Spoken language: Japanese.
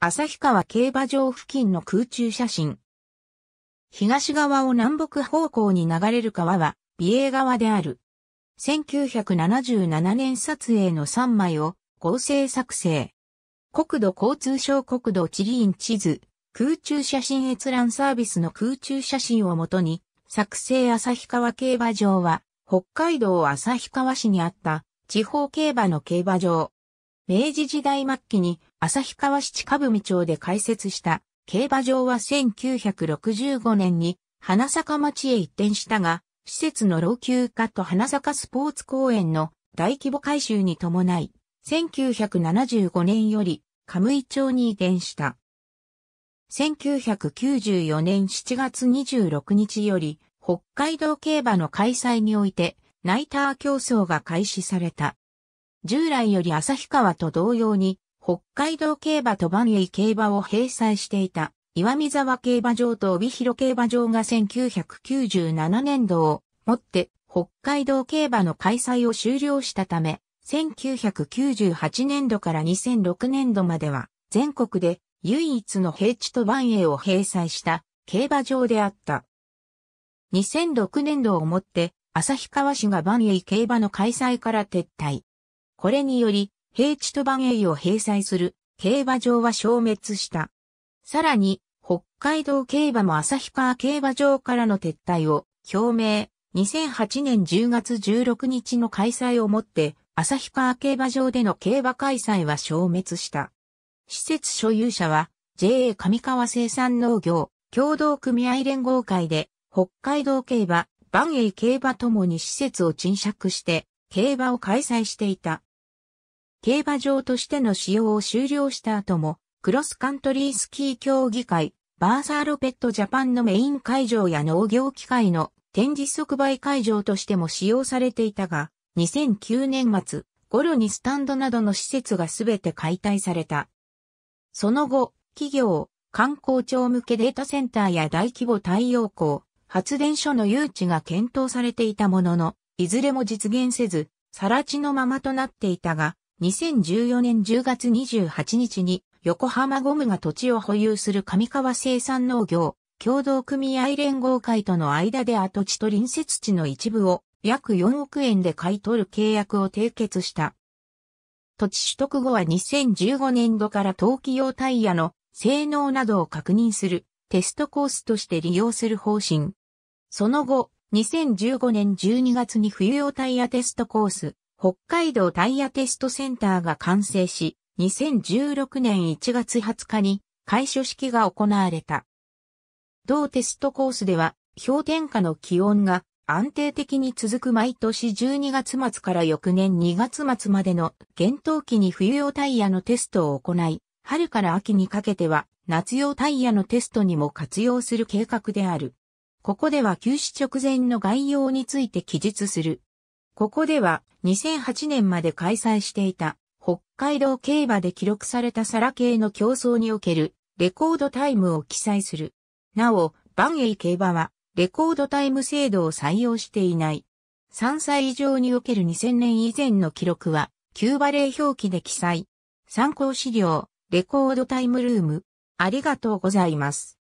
旭川競馬場付近の空中写真。東側を南北方向に流れる川は、美瑛川である。1977年撮影の3枚を合成作成。国土交通省国土地理院地図、空中写真閲覧サービスの空中写真をもとに、作成旭川競馬場は、北海道旭川市にあった地方競馬の競馬場。明治時代末期に旭川市株見町で開設した競馬場は1965年に花坂町へ移転したが、施設の老朽化と花坂スポーツ公園の大規模改修に伴い、1975年よりカムイ町に移転した。1994年7月26日より北海道競馬の開催においてナイター競争が開始された。従来より旭川と同様に北海道競馬と万栄競馬を閉鎖していた、岩見沢競馬場と帯広競馬場が1997年度をもって北海道競馬の開催を終了したため、1998年度から2006年度までは全国で唯一の平地と万栄を閉鎖した競馬場であった。2006年度をもって旭川市が万栄競馬の開催から撤退。これにより平地と万栄を閉鎖する競馬場は消滅した。さらに、北海道競馬も旭川競馬場からの撤退を表明。2008年10月16日の開催をもって、旭川競馬場での競馬開催は消滅した。施設所有者は JA 上川生産農業共同組合連合会で北海道競馬、万栄競馬ともに施設を賃借して競馬を開催していた。競馬場としての使用を終了した後も、クロスカントリースキー競技会、バーサーロペットジャパンのメイン会場や農業機械の展示即売会場としても使用されていたが、2009年末、頃にスタンドなどの施設がすべて解体された。その後、企業、観光庁向けデータセンターや大規模太陽光、発電所の誘致が検討されていたものの、いずれも実現せず、更地のままとなっていたが、2014年10月28日に横浜ゴムが土地を保有する上川生産農業共同組合連合会との間で跡地と隣接地の一部を約4億円で買い取る契約を締結した。土地取得後は2015年度から冬器用タイヤの性能などを確認するテストコースとして利用する方針。その後、2015年12月に冬用タイヤテストコース北海道タイヤテストセンターが完成し、2016年1月20日に開所式が行われた。同テストコースでは氷点下の気温が安定的に続く毎年12月末から翌年2月末までの厳冬期に冬用タイヤのテストを行い、春から秋にかけては夏用タイヤのテストにも活用する計画である。ここでは休止直前の概要について記述する。ここでは2008年まで開催していた北海道競馬で記録された皿系の競争におけるレコードタイムを記載する。なお、バンエイ競馬はレコードタイム制度を採用していない。3歳以上における2000年以前の記録は、9バレー表記で記載。参考資料、レコードタイムルーム。ありがとうございます。